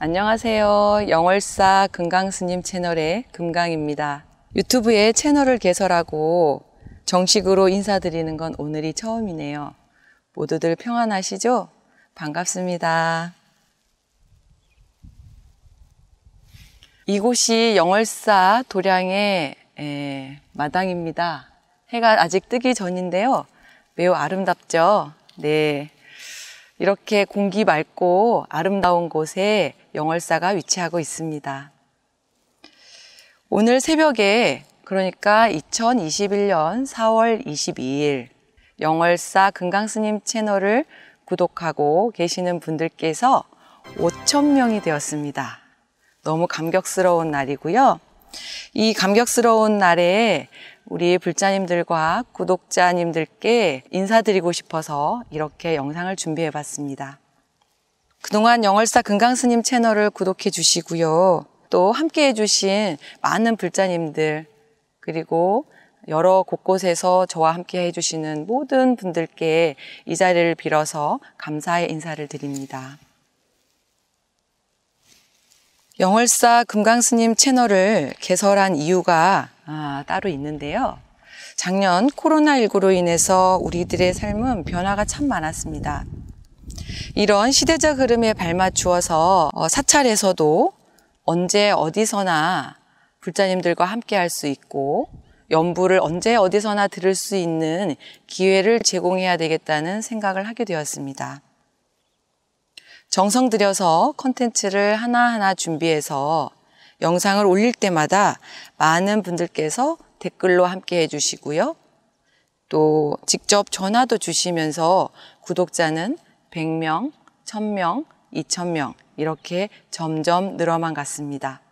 안녕하세요. 영월사 금강스님 채널의 금강입니다. 유튜브에 채널을 개설하고 정식으로 인사드리는 건 오늘이 처음이네요. 모두들 평안하시죠? 반갑습니다. 이곳이 영월사 도량의 마당입니다. 해가 아직 뜨기 전인데요. 매우 아름답죠? 네. 이렇게 공기 맑고 아름다운 곳에 영월사가 위치하고 있습니다. 오늘 새벽에 그러니까 2021년 4월 22일 영월사 금강스님 채널을 구독하고 계시는 분들께서 5천명이 되었습니다. 너무 감격스러운 날이고요. 이 감격스러운 날에 우리 불자님들과 구독자님들께 인사드리고 싶어서 이렇게 영상을 준비해 봤습니다. 그동안 영월사 금강스님 채널을 구독해 주시고요. 또 함께 해주신 많은 불자님들, 그리고 여러 곳곳에서 저와 함께 해주시는 모든 분들께 이 자리를 빌어서 감사의 인사를 드립니다. 영월사 금강스님 채널을 개설한 이유가 아, 따로 있는데요. 작년 코로나19로 인해서 우리들의 삶은 변화가 참 많았습니다. 이런 시대적 흐름에 발맞추어서 어, 사찰에서도 언제 어디서나 불자님들과 함께 할 수 있고 연부를 언제 어디서나 들을 수 있는 기회를 제공해야 되겠다는 생각을 하게 되었습니다. 정성 들여서 컨텐츠를 하나하나 준비해서 영상을 올릴 때마다 많은 분들께서 댓글로 함께 해주시고요. 또 직접 전화도 주시면서 구독자는 100명, 1000명, 2000명 이렇게 점점 늘어만 갔습니다.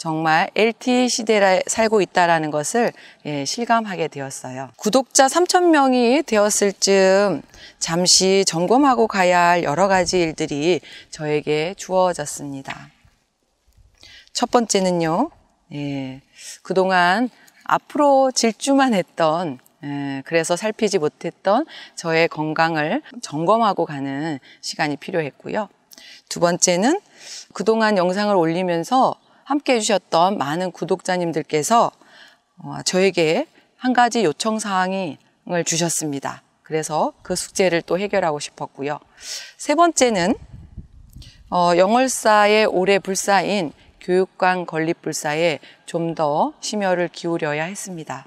정말 LTE 시대에 살고 있다는 것을 예, 실감하게 되었어요. 구독자 3,000명이 되었을 쯤 잠시 점검하고 가야 할 여러 가지 일들이 저에게 주어졌습니다. 첫 번째는요, 예, 그동안 앞으로 질주만 했던 예, 그래서 살피지 못했던 저의 건강을 점검하고 가는 시간이 필요했고요. 두 번째는 그동안 영상을 올리면서 함께 해주셨던 많은 구독자님들께서 어, 저에게 한 가지 요청 사항을 주셨습니다. 그래서 그 숙제를 또 해결하고 싶었고요. 세 번째는 어, 영월사의 올해 불사인 교육관 건립 불사에 좀 더 심혈을 기울여야 했습니다.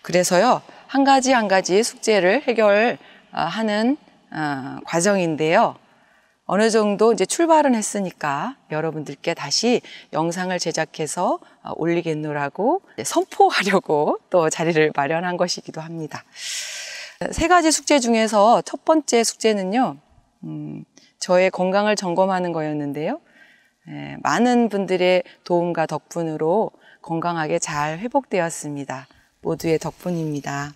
그래서요, 한 가지 한 가지 숙제를 해결하는 어, 과정인데요. 어느 정도 이제 출발은 했으니까 여러분들께 다시 영상을 제작해서 어, 올리겠노라고 선포하려고 또 자리를 마련한 것이기도 합니다. 세 가지 숙제 중에서 첫 번째 숙제는요, 음, 저의 건강을 점검하는 거였는데요. 예, 많은 분들의 도움과 덕분으로 건강하게 잘 회복되었습니다. 모두의 덕분입니다.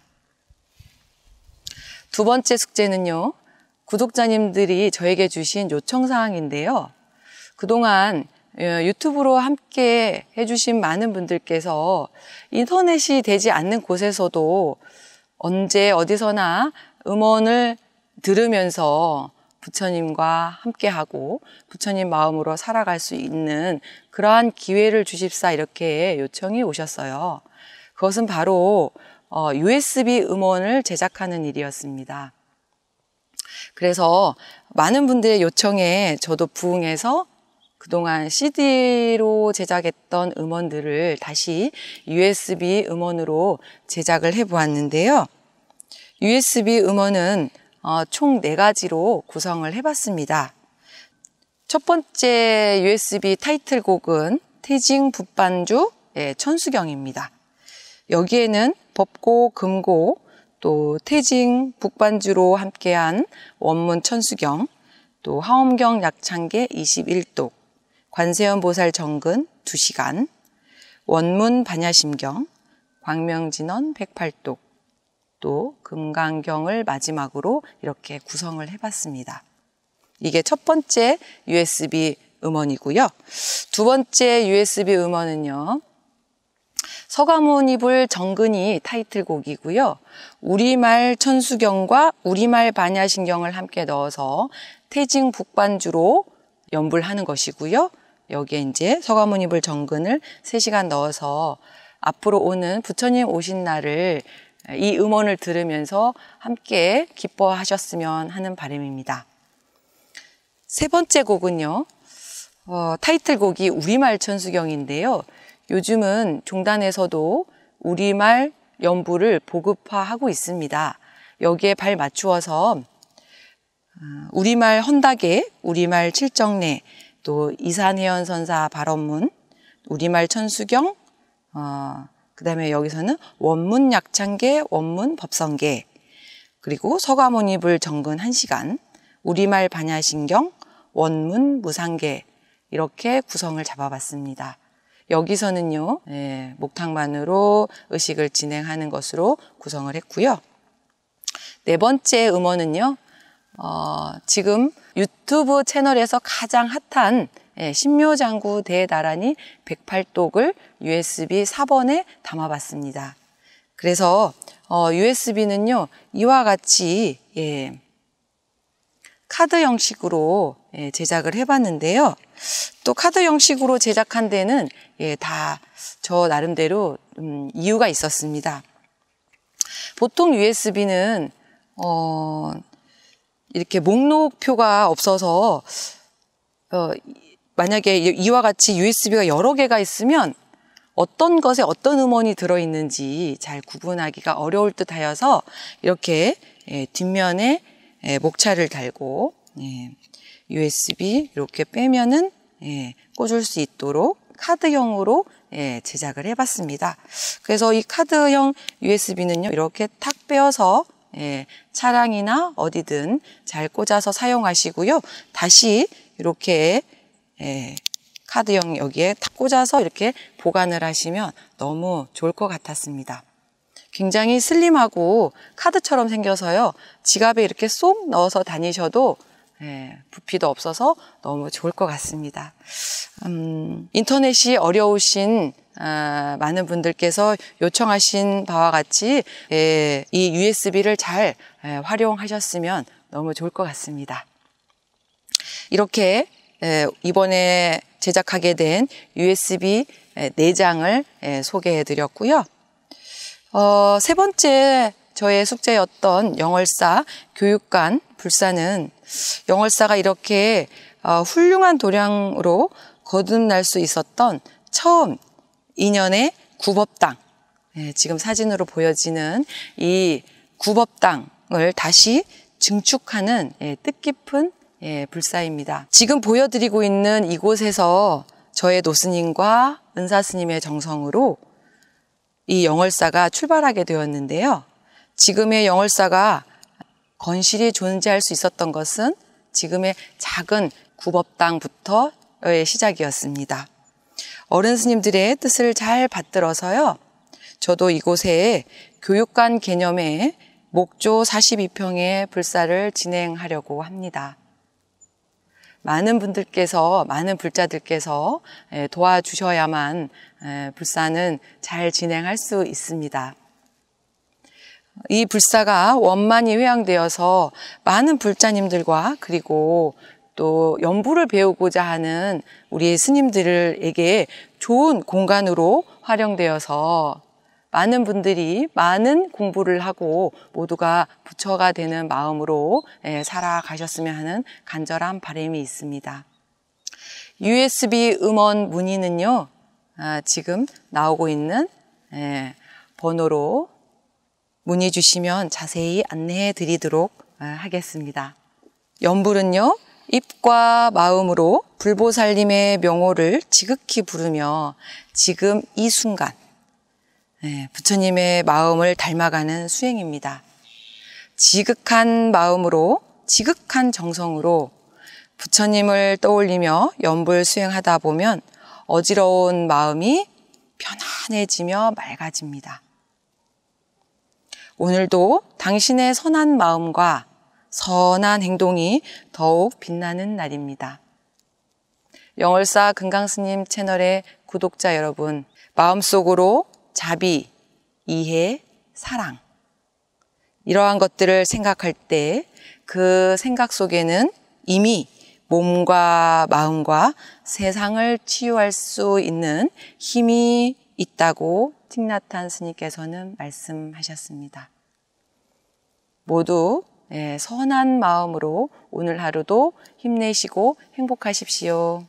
두 번째 숙제는요, 구독자님들이 저에게 주신 요청사항인데요. 그동안 예, 유튜브로 함께 해주신 많은 분들께서 인터넷이 되지 않는 곳에서도 언제 어디서나 음원을 들으면서 부처님과 함께하고 부처님 마음으로 살아갈 수 있는 그러한 기회를 주십사 이렇게 요청이 오셨어요. 그것은 바로 어, USB 음원을 제작하는 일이었습니다. 그래서 많은 분들의 요청에 저도 부응해서 그동안 CD로 제작했던 음원들을 다시 USB 음원으로 제작을 해보았는데요. USB 음원은 어, 총 4가지로 구성을 해봤습니다. 첫 번째 USB 타이틀곡은 태징 북반주 천수경입니다. 여기에는 법고, 금고, 또 태징 북반주로 함께한 원문 천수경, 또 하엄경 약창계 21독, 관세음 보살 정근 2시간, 원문 반야심경, 광명진원 108독, 또 금강경을 마지막으로 이렇게 구성을 해봤습니다. 이게 첫 번째 USB 음원이고요. 두 번째 USB 음원은요. 서가모니불 정근이 타이틀곡이고요. 우리말 천수경과 우리말 반야신경을 함께 넣어서 태징 북반주로 연불하는 것이고요. 여기에 이제 서가모니불 정근을 3시간 넣어서 앞으로 오는 부처님 오신 날을 이 음원을 들으면서 함께 기뻐하셨으면 하는 바람입니다. 세 번째 곡은요. 어, 타이틀곡이 우리말 천수경인데요. 요즘은 종단에서도 우리말 연부를 보급화하고 있습니다. 여기에 발 맞추어서 아, 우리말 헌다계, 우리말 칠정례, 또 이산혜연 선사 발언문, 우리말 천수경, 어, 그 다음에 여기서는 원문 약창계, 원문 법성계, 그리고 서가모니불 정근 1시간, 우리말 반야신경, 원문 무상계 이렇게 구성을 잡아봤습니다. 여기서는요, 예, 목탁만으로 의식을 진행하는 것으로 구성을 했고요. 네 번째 음원은요, 어, 지금 유튜브 채널에서 가장 핫한 예, 신묘장구 대나란이 108독을 USB 4번에 담아봤습니다. 그래서 어, USB는요, 이와 같이 예, 카드 형식으로 예, 제작을 해봤는데요. 또 카드 형식으로 제작한 데는 예, 다저 나름대로 음, 이유가 있었습니다. 보통 USB는 어, 이렇게 목록표가 없어서 어, 만약에 이와 같이 USB가 여러 개가 있으면 어떤 것에 어떤 음원이 들어있는지 잘 구분하기가 어려울 듯 하여서 이렇게 예, 뒷면에 예, 목차를 달고 예, USB 이렇게 빼면은 예, 꽂을 수 있도록 카드형으로 예, 제작을 해봤습니다. 그래서 이 카드형 USB는요 이렇게 탁 빼어서 예, 차량이나 어디든 잘 꽂아서 사용하시고요. 다시 이렇게 예, 카드형 여기에 탁 꽂아서 이렇게 보관을 하시면 너무 좋을 것 같았습니다. 굉장히 슬림하고 카드처럼 생겨서요. 지갑에 이렇게 쏙 넣어서 다니셔도 예, 부피도 없어서 너무 좋을 것 같습니다. 음, 인터넷이 어려우신 아, 많은 분들께서 요청하신 바와 같이 예, 이 USB를 잘 예, 활용하셨으면 너무 좋을 것 같습니다. 이렇게 예, 이번에 제작하게 된 USB 4장을 예, 예, 소개해 드렸고요. 어, 세 번째 저의 숙제였던 영월사 교육관 불사는 영월사가 이렇게 어, 훌륭한 도량으로 거듭날 수 있었던 처음 2년의 구법당 예, 지금 사진으로 보여지는 이 구법당을 다시 증축하는 예, 뜻깊은 예, 불사입니다. 지금 보여드리고 있는 이곳에서 저의 노스님과 은사스님의 정성으로 이 영월사가 출발하게 되었는데요. 지금의 영월사가 건실이 존재할 수 있었던 것은 지금의 작은 구법당부터의 시작이었습니다. 어른 스님들의 뜻을 잘 받들어서요. 저도 이곳에 교육관 개념의 목조 42평의 불사를 진행하려고 합니다. 많은 분들께서, 많은 불자들께서 예, 도와주셔야만 예, 불사는 잘 진행할 수 있습니다. 이 불사가 원만히 회양되어서 많은 불자님들과 그리고 또 연부를 배우고자 하는 우리 스님들에게 좋은 공간으로 활용되어서 많은 분들이 많은 공부를 하고 모두가 부처가 되는 마음으로 예, 살아가셨으면 하는 간절한 바람이 있습니다. USB 음원 문의는요, 아, 지금 나오고 있는 예, 번호로 문의 주시면 자세히 안내해 드리도록 아, 하겠습니다. 연불은요, 입과 마음으로 불보살님의 명호를 지극히 부르며 지금 이 순간 네, 부처님의 마음을 닮아가는 수행입니다. 지극한 마음으로, 지극한 정성으로 부처님을 떠올리며 연불 수행하다 보면 어지러운 마음이 편안해지며 맑아집니다. 오늘도 당신의 선한 마음과 선한 행동이 더욱 빛나는 날입니다. 영월사 금강스님 채널의 구독자 여러분, 마음속으로 자비, 이해, 사랑. 이러한 것들을 생각할 때 그 생각 속에는 이미 몸과 마음과 세상을 치유할 수 있는 힘이 있다고 틱나탄 스님께서는 말씀하셨습니다. 모두 예, 선한 마음으로 오늘 하루도 힘내시고 행복하십시오.